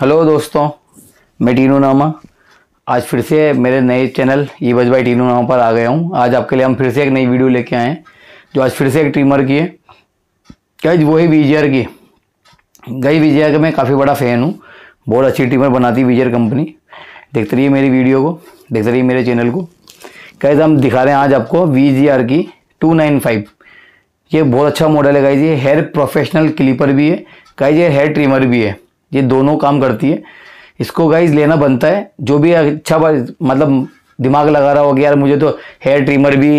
hello दोस्तों मैं टीनू नामा आज फिर से मेरे नए चैनल ये बज बाई टीनू नामा पर आ गया हूँ आज आपके लिए हम फिर से एक नई वीडियो लेके आए हैं जो आज फिर से एक ट्रिमर की है गई वही वीजीआर की गई वीजीआर का मैं काफ़ी बड़ा फ़ैन हूँ बहुत अच्छी ट्रिमर बनाती वीजीआर कंपनी देखते रहिए मेरी वीडियो को देखते रहिए मेरे चैनल को कहे हम दिखा रहे हैं आज आपको वी की टू ये बहुत अच्छा मॉडल है कहे जी हेयर प्रोफेशनल क्लीपर भी है कहे जी हेयर ट्रिमर भी है ये दोनों काम करती है इसको गाइज लेना बनता है जो भी अच्छा मतलब दिमाग लगा रहा हो कि यार मुझे तो हेयर ट्रिमर भी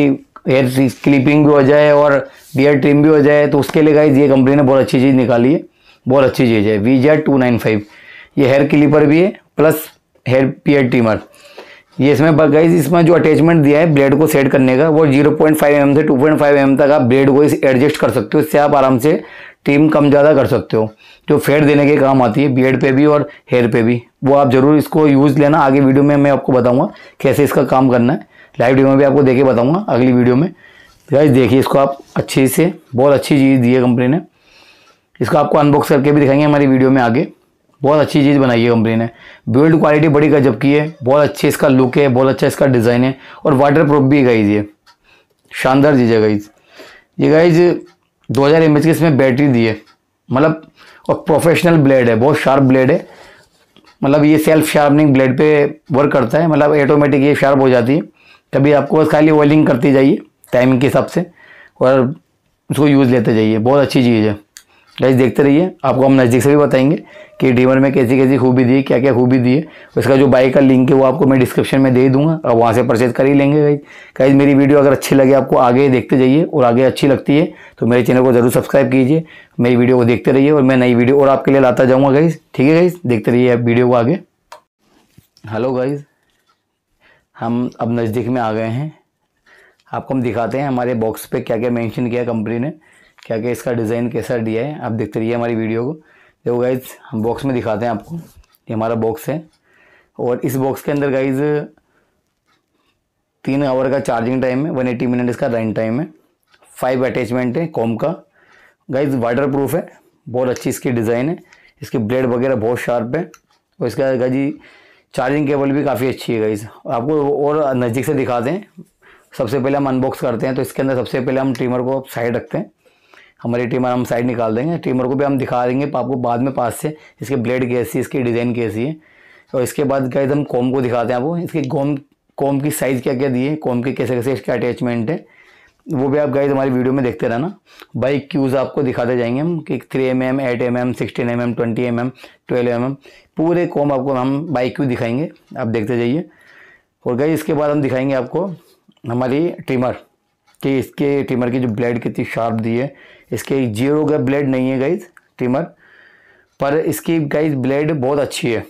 हेयर क्लिपिंग भी हो जाए और बियर ट्रिम भी हो जाए तो उसके लिए गाइज ये कंपनी ने बहुत अच्छी चीज़ निकाली है बहुत अच्छी चीज़ है V Z two nine five ये हेयर क्लिपर भी है प्लस हेयर पियर ट्रिमर ये इसमें गाइज इसमें जो अटैचमेंट दिया है ब्लेड को सेट करने का वो जीरो पॉइंट mm से टू पॉइंट mm तक आप ब्लेड को इस एडजस्ट कर सकते हो इससे आप आराम से टीम कम ज़्यादा कर सकते हो जो फेड देने के काम आती है बियड पे भी और हेयर पे भी वो आप ज़रूर इसको यूज़ लेना आगे वीडियो में मैं आपको बताऊँगा कैसे इसका काम करना है लाइव वीडियो में भी आपको देखे बताऊँगा अगली वीडियो में गाइस देखिए इसको आप अच्छे से बहुत अच्छी चीज़ दी है कंपनी ने इसको आपको अनबॉक्स करके भी दिखाएंगे हमारी वीडियो में आगे बहुत अच्छी चीज़ बनाई है कंपनी ने बिल्ड क्वालिटी बड़ी गजब की है बहुत अच्छी इसका लुक है बहुत अच्छा इसका डिज़ाइन है और वाटर प्रूफ भी गाइज ये शानदार चीज़ है गाइज ये गाइज दो हज़ार एम एच की इसमें बैटरी दी है मतलब और प्रोफेशनल ब्लेड है बहुत शार्प ब्लेड है मतलब ये सेल्फ शार्पनिंग ब्लेड पे वर्क करता है मतलब ऑटोमेटिक ये शार्प हो जाती है कभी आपको बस खाली ऑयलिंग करती जाइए टाइमिंग के हिसाब से और उसको यूज़ लेते जाइए बहुत अच्छी चीज़ है गाइज देखते रहिए आपको हम नज़दीक से भी बताएंगे कि डीवर में कैसी कैसी खूबी दी है क्या क्या खूबी दी है उसका जो बाइक का लिंक है वो आपको मैं डिस्क्रिप्शन में दे दूंगा आप वहाँ से परचेज कर ही लेंगे गाइज गाइज मेरी वीडियो अगर अच्छी लगे आपको आगे देखते जाइए और आगे अच्छी लगती है तो मेरे चैनल को ज़रूर सब्सक्राइब कीजिए मेरी वीडियो को देखते रहिए और मैं नई वीडियो और आपके लिए लाता जाऊँगा गाइज ठीक है गाइज देखते रहिए आप वीडियो को आगे हेलो गाइज हम अब नज़दीक में आ गए हैं आपको हम दिखाते हैं हमारे बॉक्स पर क्या क्या मैंशन किया कंपनी ने क्या क्या इसका डिज़ाइन कैसा दिया है आप देखते रहिए हमारी वीडियो को देखो गाइज हम बॉक्स में दिखाते हैं आपको ये हमारा बॉक्स है और इस बॉक्स के अंदर गाइज तीन आवर का चार्जिंग टाइम है वन एटी मिनट इसका रन टाइम है फाइव अटैचमेंट है कॉम का गाइज वाटर प्रूफ है बहुत अच्छी इसकी डिज़ाइन है इसकी ब्लेड वगैरह बहुत शार्प है और इसका गाजी चार्जिंग केबल भी काफ़ी अच्छी है गाइज आपको और नज़दीक से दिखाते हैं सबसे पहले हम अनबॉक्स करते हैं तो इसके अंदर सबसे पहले हम ट्रिमर को साइड रखते हैं हमारी ट्रिमर हम साइड निकाल देंगे ट्रिमर को भी हम दिखा देंगे आपको बाद में पास से इसके ब्लेड कैसी इसकी डिज़ाइन कैसी है और इसके बाद गए हम कॉम को दिखाते हैं आपको इसके कॉम कॉम की साइज़ क्या क्या दी है कॉम के कैसे कैसे इसके अटैचमेंट है वो भी आप गए हमारी वीडियो में देखते रहना बाइक क्यूज़ आपको दिखाते जाएंगे हम कि three M M eight M M sixteen M M twenty M M twelve M M पूरे कॉम आपको हम बाइक क्यू दिखाएंगे आप देखते जाइए और गई इसके बाद हम दिखाएंगे आपको हमारी ट्रिमर कि इसके ट्यूमर की जो ब्लेड कितनी शार्प दी है इसके जीरो का ब्लेड नहीं है गाइज ट्यूमर पर इसकी गाइज ब्लेड बहुत अच्छी है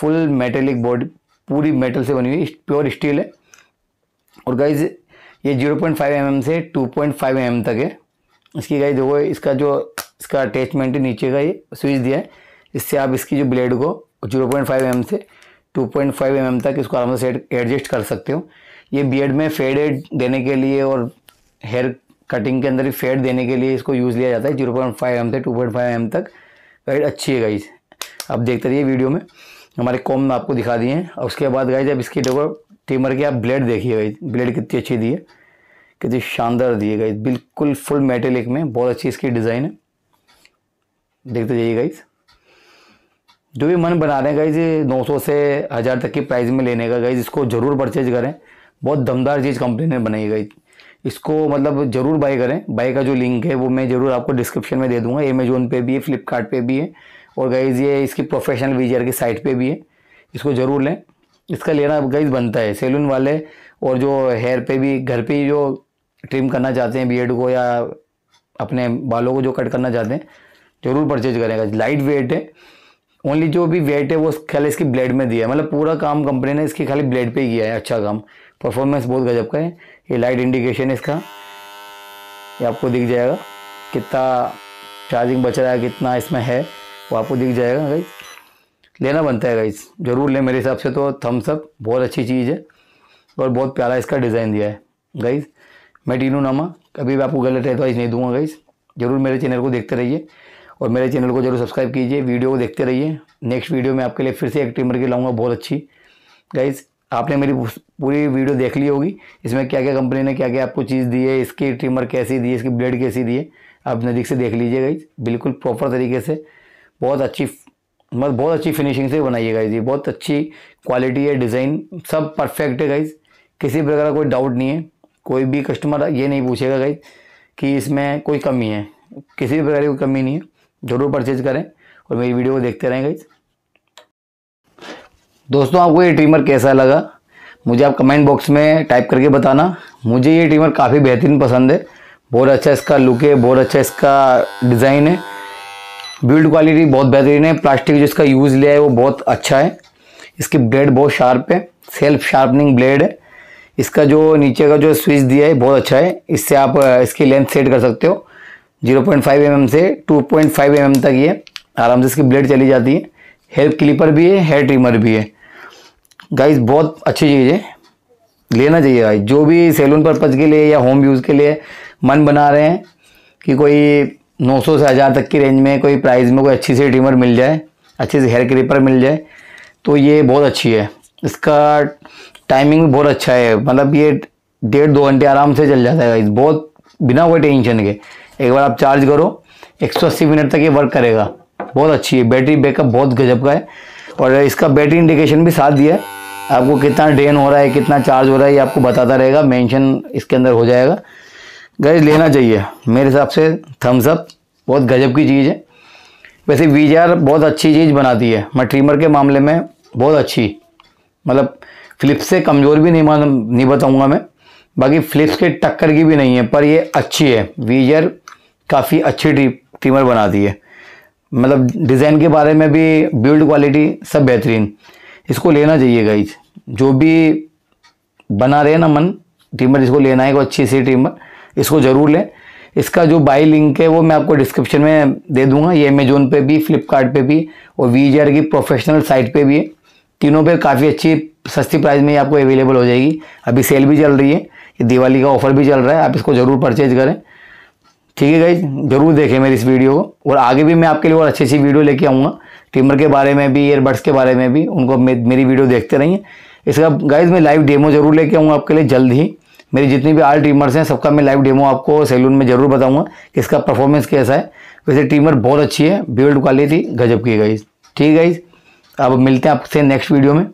फुल मेटेलिक बॉडी पूरी मेटल से बनी हुई प्योर स्टील है और गाइज ये 0.5 पॉइंट mm से 2.5 पॉइंट mm तक है इसकी गाइज देखो इसका जो इसका अटैचमेंट है नीचे का ये स्विच दिया है इससे आप इसकी जो ब्लेड को 0.5 पॉइंट mm से 2.5 पॉइंट mm तक इसको आराम से एडजस्ट कर सकते हो ये बियड में फेडेड देने के लिए और हेयर कटिंग के अंदर फेड देने के लिए इसको यूज़ लिया जाता है जीरो पॉइंट फाइव एम से टू पॉइंट फाइव एम तक गाइड अच्छी है गाइज आप देखते रहिए वीडियो में हमारे कॉम में आपको दिखा दिए हैं और उसके बाद गाइज अब इसके डोबर टीमर की आप ब्लेड देखिए गाइज ब्लेड कितनी अच्छी दी है कितनी शानदार दी है गाइज बिल्कुल फुल मेटेलिक में बहुत अच्छी इसकी डिज़ाइन है देखते तो जाइए गाइज जो भी मन बना रहे हैं गाइज नौ सौ से हज़ार तक की प्राइस में लेने का गाइज इसको ज़रूर परचेज करें बहुत दमदार चीज़ कंपनी ने बनाई गई इसको मतलब ज़रूर बाई करें बाई का जो लिंक है वो मैं ज़रूर आपको डिस्क्रिप्शन में दे दूंगा अमेजोन पे भी है फ्लिपकार्ट भी है और गाइज़ ये इसकी प्रोफेशनल वीजर की साइट पे भी है इसको ज़रूर लें इसका लेना गाइज बनता है सैलून वाले और जो हेयर पे भी घर पे ही जो ट्रिम करना चाहते हैं बियड को या अपने बालों को जो कट करना चाहते हैं ज़रूर परचेज करें गाइज लाइट वेट है ओनली जो भी वेट है वो खाली इसकी ब्लेड में दिया है मतलब पूरा काम कंपनी ने इसकी खाली ब्लेड पे ही किया है अच्छा काम परफॉर्मेंस बहुत गजब का है ये लाइट इंडिकेशन है इसका ये आपको दिख जाएगा कितना चार्जिंग बच रहा है कितना इसमें है वो आपको दिख जाएगा गाइज लेना बनता है गाइज ज़रूर लें मेरे हिसाब से तो थम्सअप बहुत अच्छी चीज़ है और बहुत प्यारा इसका डिज़ाइन दिया है गाइज मैं टीनू नामा कभी भी आपको गलत एडवाइस तो नहीं दूंगा गाइज ज़रूर मेरे चैनल को देखते रहिए और मेरे चैनल को जरूर सब्सक्राइब कीजिए वीडियो को देखते रहिए नेक्स्ट वीडियो में आपके लिए फिर से एक ट्रिमर की लाऊंगा बहुत अच्छी गाइज़ आपने मेरी पूरी वीडियो देख ली होगी इसमें क्या क्या कंपनी ने क्या क्या आपको चीज़ दी है इसकी ट्रिमर कैसी दी है इसकी ब्लेड कैसी दी है आप नज़दीक से देख लीजिएगा इस बिल्कुल प्रॉपर तरीके से बहुत अच्छी मतलब बहुत अच्छी फिनिशिंग से बनाइएगा ये बहुत अच्छी क्वालिटी है डिज़ाइन सब परफेक्ट है गाइज किसी प्रकार का कोई डाउट नहीं है कोई भी कस्टमर ये नहीं पूछेगा गाइज कि इसमें कोई कमी है किसी भी प्रकार की कोई कमी नहीं है ज़रूर परचेज़ करें और मेरी वीडियो को देखते रहें गाइज़ दोस्तों आपको ये ट्रिमर कैसा लगा मुझे आप कमेंट बॉक्स में टाइप करके बताना मुझे ये ट्रिमर काफ़ी बेहतरीन पसंद है बहुत अच्छा इसका लुक है बहुत अच्छा इसका डिज़ाइन है बिल्ड क्वालिटी बहुत बेहतरीन है प्लास्टिक जो इसका यूज़ लिया है वो बहुत अच्छा है इसकी ब्लेड बहुत शार्प है सेल्फ शार्पनिंग ब्लेड है इसका जो नीचे का जो स्विच दिया है बहुत अच्छा है इससे आप इसकी लेंथ सेट कर सकते हो 0.5 पॉइंट mm से 2.5 पॉइंट mm तक ये आराम से इसकी ब्लेड चली जाती है हेयर क्लिपर भी है हेयर ट्रिमर भी है गाइस बहुत अच्छी चीज़ है लेना चाहिए गाइस जो भी सैलून पर्पज़ के लिए या होम यूज़ के लिए मन बना रहे हैं कि कोई 900 से हज़ार तक की रेंज में कोई प्राइस में कोई अच्छी सी ट्रिमर मिल जाए अच्छे से हेयर क्लिपर मिल जाए तो ये बहुत अच्छी है इसका टाइमिंग भी बहुत अच्छा है मतलब ये डेढ़ दो घंटे आराम से चल जाता है गाइस बहुत बिना कोई टेंशन के एक बार आप चार्ज करो 180 मिनट तक ये वर्क करेगा बहुत अच्छी है बैटरी बैकअप बहुत गजब का है और इसका बैटरी इंडिकेशन भी साथ दिया है आपको कितना ड्रेन हो रहा है कितना चार्ज हो रहा है ये आपको बताता रहेगा मेंशन इसके अंदर हो जाएगा गैस लेना चाहिए मेरे हिसाब से थम्स अप बहुत गजब की चीज़ है वैसे वी बहुत अच्छी चीज़ बनाती है मैं ट्रीमर के मामले में बहुत अच्छी मतलब फ़्लिप्स से कमज़ोर भी नहीं नहीं बताऊँगा मैं बाकी फ़्लिप्स के टक्कर की भी नहीं है पर ये अच्छी है वीजर काफ़ी अच्छी ट्रीमर बनाती है मतलब डिज़ाइन के बारे में भी बिल्ड क्वालिटी सब बेहतरीन इसको लेना चाहिए गाइज जो भी बना रहे ना मन टीमर इसको लेना है कोई अच्छी सी टीमर इसको ज़रूर लें इसका जो बाई लिंक है वो मैं आपको डिस्क्रिप्शन में दे दूंगा ये अमेजोन पे भी फ्लिपकार्ट पे भी और वी की प्रोफेशनल साइट पे भी है तीनों पे काफ़ी अच्छी सस्ती प्राइस में आपको अवेलेबल हो जाएगी अभी सेल भी चल रही है दिवाली का ऑफर भी चल रहा है आप इसको ज़रूर परचेज करें ठीक है गाइज जरूर देखें मेरी इस वीडियो को और आगे भी मैं आपके लिए और अच्छी अच्छी वीडियो लेके आऊँगा ट्रिमर के बारे में भी ईयरबड्स के बारे में भी उनको मेरी वीडियो देखते रहिए इसका गाइज मैं लाइव डेमो जरूर लेके आऊँगा आपके लिए जल्द ही मेरी जितनी भी आल ट्रिमर्स हैं सबका मैं लाइव डेमो आपको सैलून में जरूर बताऊँगा कि इसका परफॉर्मेंस कैसा है वैसे ट्रिमर बहुत अच्छी है बिल्ड क्वालिटी गजब की गाइज ठीक है गाइज़ अब मिलते हैं आपसे नेक्स्ट वीडियो में